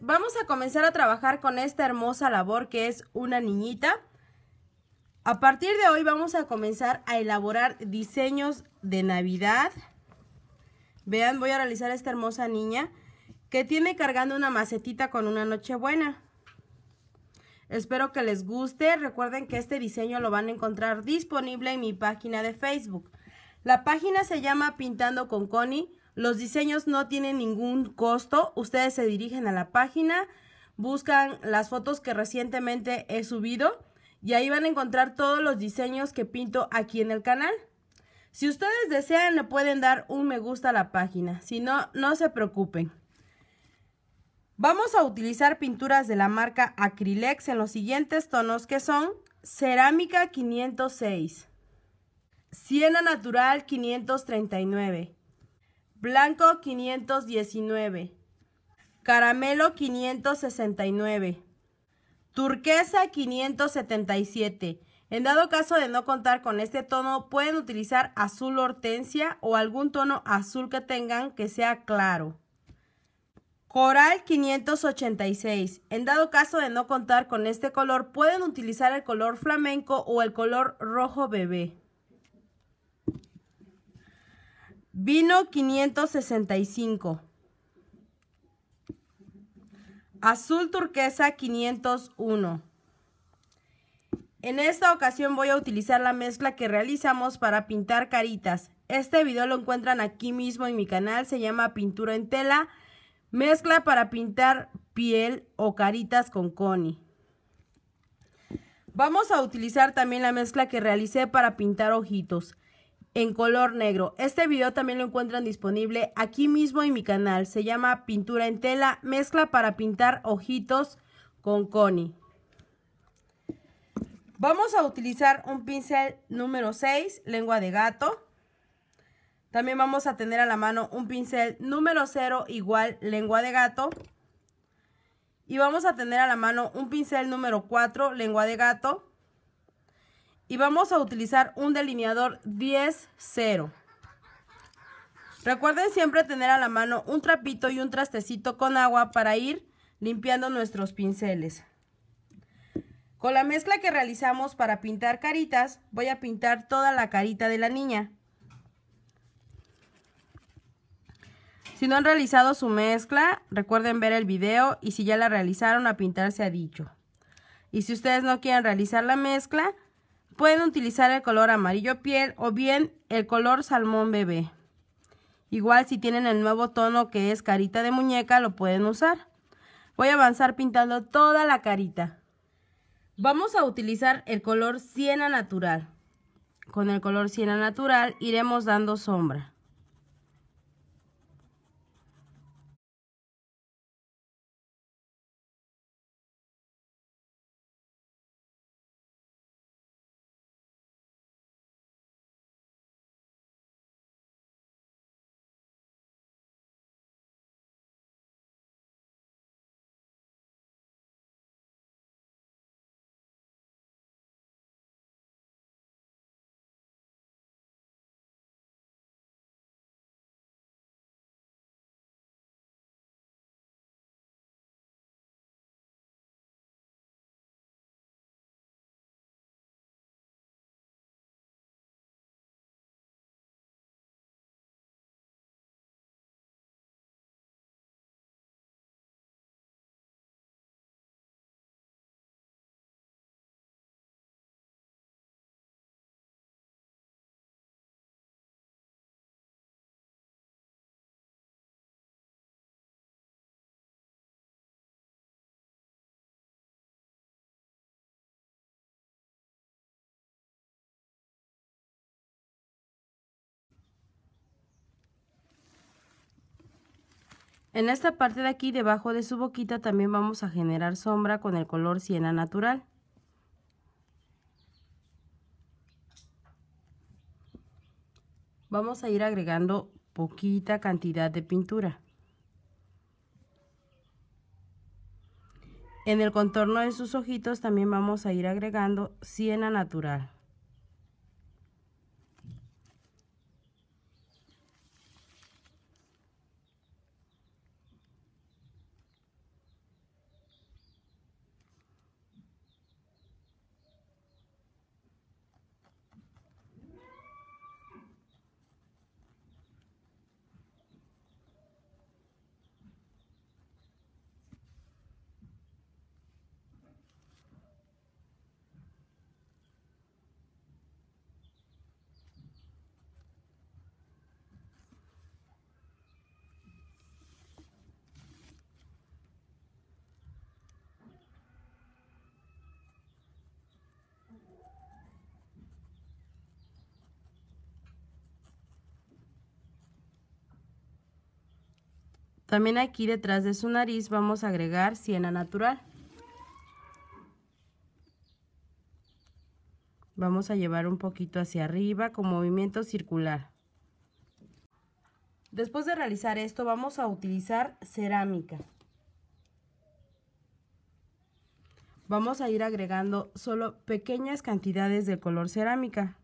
vamos a comenzar a trabajar con esta hermosa labor que es una niñita. A partir de hoy vamos a comenzar a elaborar diseños de Navidad. Vean, voy a realizar esta hermosa niña que tiene cargando una macetita con una noche buena Espero que les guste. Recuerden que este diseño lo van a encontrar disponible en mi página de Facebook. La página se llama Pintando con Connie. Los diseños no tienen ningún costo. Ustedes se dirigen a la página, buscan las fotos que recientemente he subido y ahí van a encontrar todos los diseños que pinto aquí en el canal. Si ustedes desean, le pueden dar un me gusta a la página. Si no, no se preocupen. Vamos a utilizar pinturas de la marca Acrylex en los siguientes tonos que son Cerámica 506, Siena Natural 539, Blanco 519. Caramelo 569. Turquesa 577. En dado caso de no contar con este tono, pueden utilizar azul hortensia o algún tono azul que tengan que sea claro. Coral 586. En dado caso de no contar con este color, pueden utilizar el color flamenco o el color rojo bebé. Vino 565. Azul turquesa 501. En esta ocasión voy a utilizar la mezcla que realizamos para pintar caritas. Este video lo encuentran aquí mismo en mi canal, se llama Pintura en Tela, mezcla para pintar piel o caritas con coni. Vamos a utilizar también la mezcla que realicé para pintar ojitos en color negro. Este video también lo encuentran disponible aquí mismo en mi canal. Se llama Pintura en tela, mezcla para pintar ojitos con Connie. Vamos a utilizar un pincel número 6, lengua de gato. También vamos a tener a la mano un pincel número 0 igual lengua de gato. Y vamos a tener a la mano un pincel número 4, lengua de gato y vamos a utilizar un delineador 10 Recuerden siempre tener a la mano un trapito y un trastecito con agua para ir limpiando nuestros pinceles. Con la mezcla que realizamos para pintar caritas, voy a pintar toda la carita de la niña. Si no han realizado su mezcla, recuerden ver el video y si ya la realizaron, a pintar se ha dicho. Y si ustedes no quieren realizar la mezcla, Pueden utilizar el color amarillo piel o bien el color salmón bebé. Igual si tienen el nuevo tono que es carita de muñeca lo pueden usar. Voy a avanzar pintando toda la carita. Vamos a utilizar el color siena natural. Con el color siena natural iremos dando sombra. En esta parte de aquí, debajo de su boquita, también vamos a generar sombra con el color siena natural. Vamos a ir agregando poquita cantidad de pintura. En el contorno de sus ojitos también vamos a ir agregando siena natural. También aquí detrás de su nariz vamos a agregar siena natural. Vamos a llevar un poquito hacia arriba con movimiento circular. Después de realizar esto vamos a utilizar cerámica. Vamos a ir agregando solo pequeñas cantidades de color cerámica.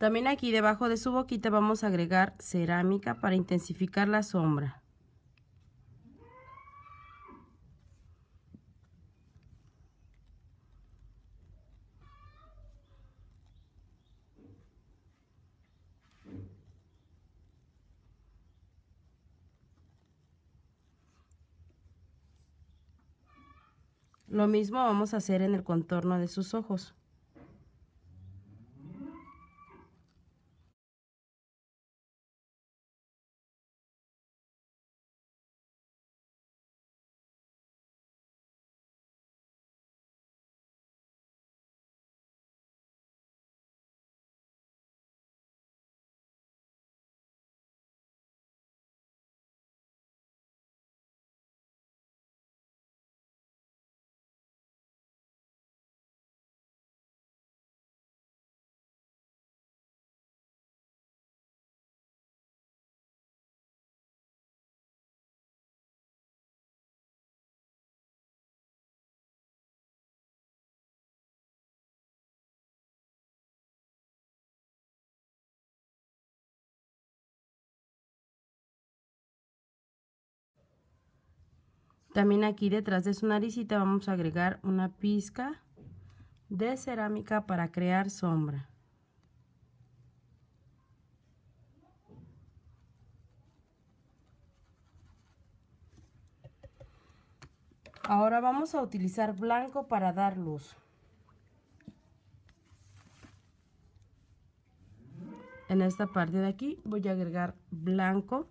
También aquí debajo de su boquita vamos a agregar cerámica para intensificar la sombra. Lo mismo vamos a hacer en el contorno de sus ojos. También aquí detrás de su naricita vamos a agregar una pizca de cerámica para crear sombra. Ahora vamos a utilizar blanco para dar luz. En esta parte de aquí voy a agregar blanco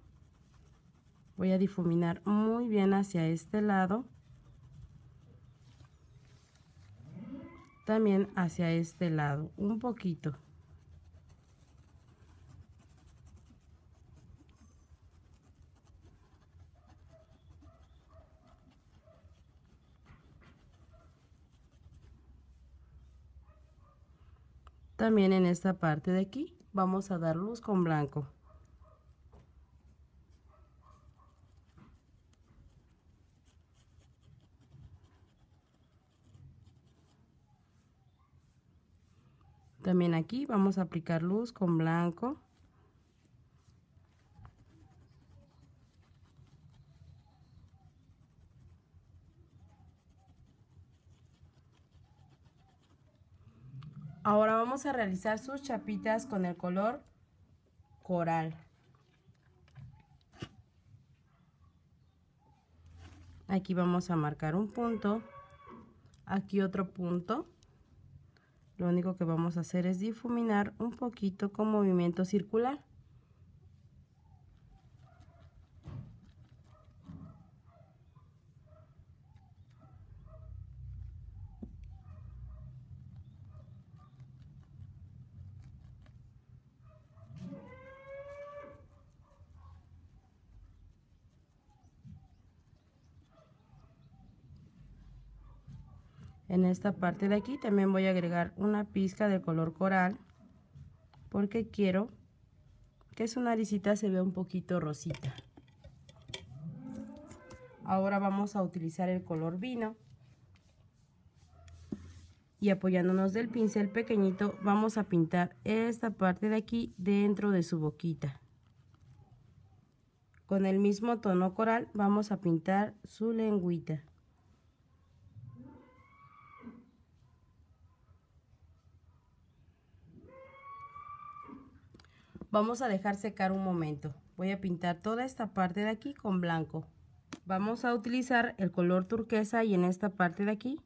voy a difuminar muy bien hacia este lado también hacia este lado un poquito también en esta parte de aquí vamos a dar luz con blanco También aquí vamos a aplicar luz con blanco. Ahora vamos a realizar sus chapitas con el color coral. Aquí vamos a marcar un punto, aquí otro punto. Lo único que vamos a hacer es difuminar un poquito con movimiento circular. en esta parte de aquí también voy a agregar una pizca de color coral porque quiero que su naricita se vea un poquito rosita ahora vamos a utilizar el color vino y apoyándonos del pincel pequeñito vamos a pintar esta parte de aquí dentro de su boquita con el mismo tono coral vamos a pintar su lengüita vamos a dejar secar un momento. Voy a pintar toda esta parte de aquí con blanco. Vamos a utilizar el color turquesa y en esta parte de aquí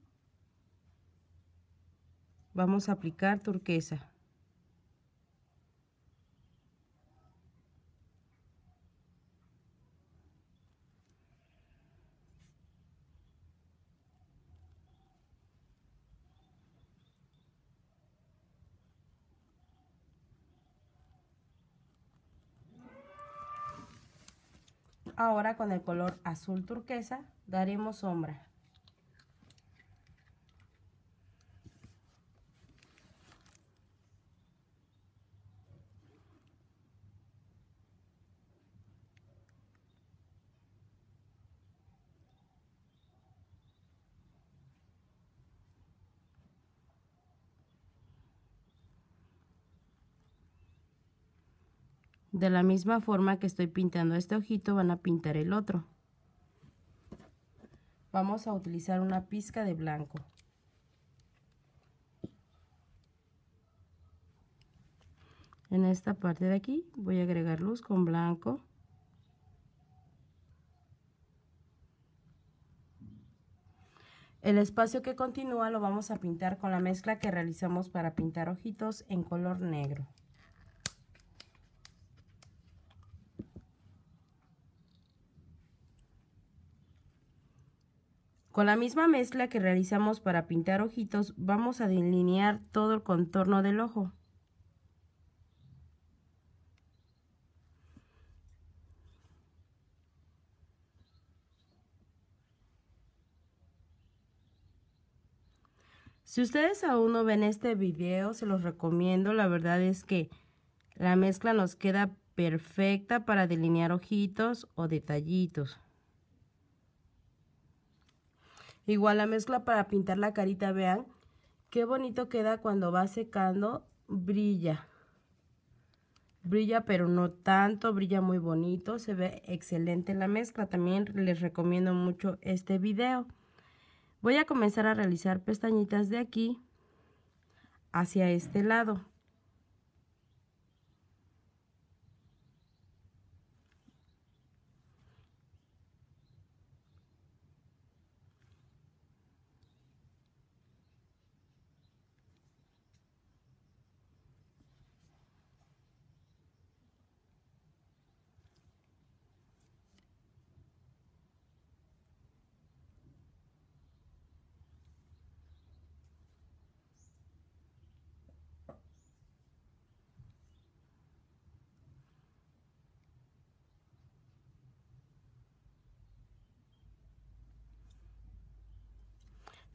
vamos a aplicar turquesa. Ahora con el color azul turquesa daremos sombra. De la misma forma que estoy pintando este ojito, van a pintar el otro. Vamos a utilizar una pizca de blanco. En esta parte de aquí voy a agregar luz con blanco. El espacio que continúa lo vamos a pintar con la mezcla que realizamos para pintar ojitos en color negro. Con la misma mezcla que realizamos para pintar ojitos, vamos a delinear todo el contorno del ojo. Si ustedes aún no ven este video, se los recomiendo. La verdad es que la mezcla nos queda perfecta para delinear ojitos o detallitos. Igual la mezcla para pintar la carita, vean. Qué bonito queda cuando va secando, brilla. Brilla, pero no tanto, brilla muy bonito, se ve excelente la mezcla. También les recomiendo mucho este video. Voy a comenzar a realizar pestañitas de aquí hacia este lado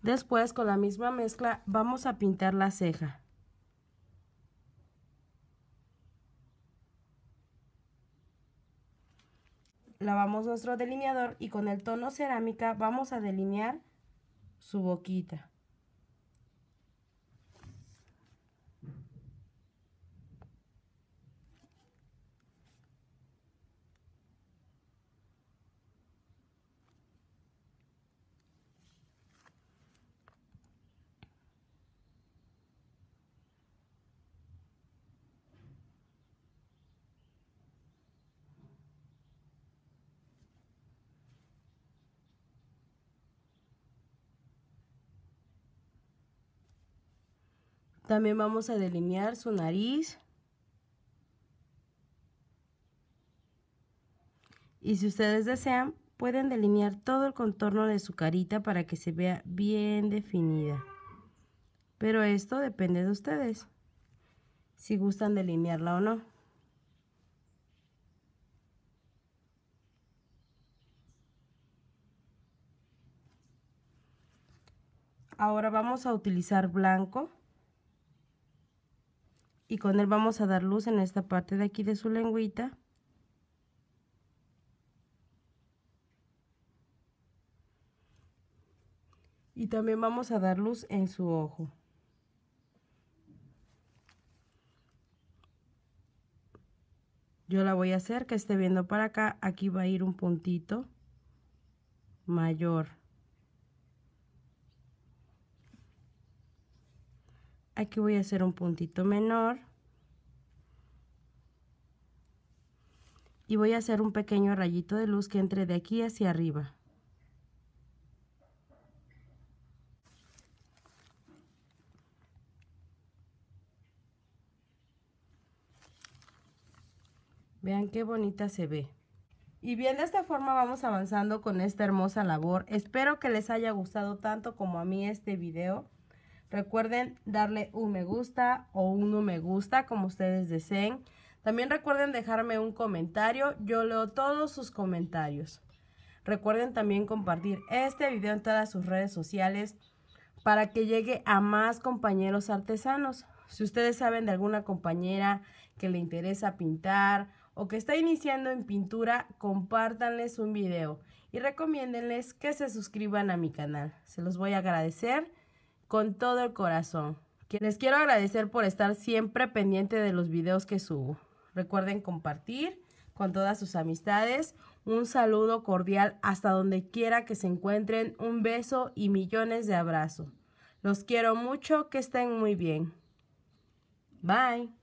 Después con la misma mezcla vamos a pintar la ceja. Lavamos nuestro delineador y con el tono cerámica vamos a delinear su boquita. También vamos a delinear su nariz. Y si ustedes desean, pueden delinear todo el contorno de su carita para que se vea bien definida. Pero esto depende de ustedes, si gustan delinearla o no. Ahora vamos a utilizar blanco y con él vamos a dar luz en esta parte de aquí de su lengüita. Y también vamos a dar luz en su ojo. Yo la voy a hacer que esté viendo para acá. Aquí va a ir un puntito mayor. aquí voy a hacer un puntito menor y voy a hacer un pequeño rayito de luz que entre de aquí hacia arriba vean qué bonita se ve y bien, de esta forma vamos avanzando con esta hermosa labor. Espero que les haya gustado tanto como a mí este video. Recuerden darle un me gusta o un no me gusta, como ustedes deseen. También recuerden dejarme un comentario, yo leo todos sus comentarios. Recuerden también compartir este video en todas sus redes sociales para que llegue a más compañeros artesanos. Si ustedes saben de alguna compañera que le interesa pintar o que está iniciando en pintura, compártanles un video y recomiéndenles que se suscriban a mi canal. Se los voy a agradecer con todo el corazón. Les quiero agradecer por estar siempre pendiente de los videos que subo. Recuerden compartir con todas sus amistades. Un saludo cordial hasta donde quiera que se encuentren. Un beso y millones de abrazos. Los quiero mucho, que estén muy bien. Bye.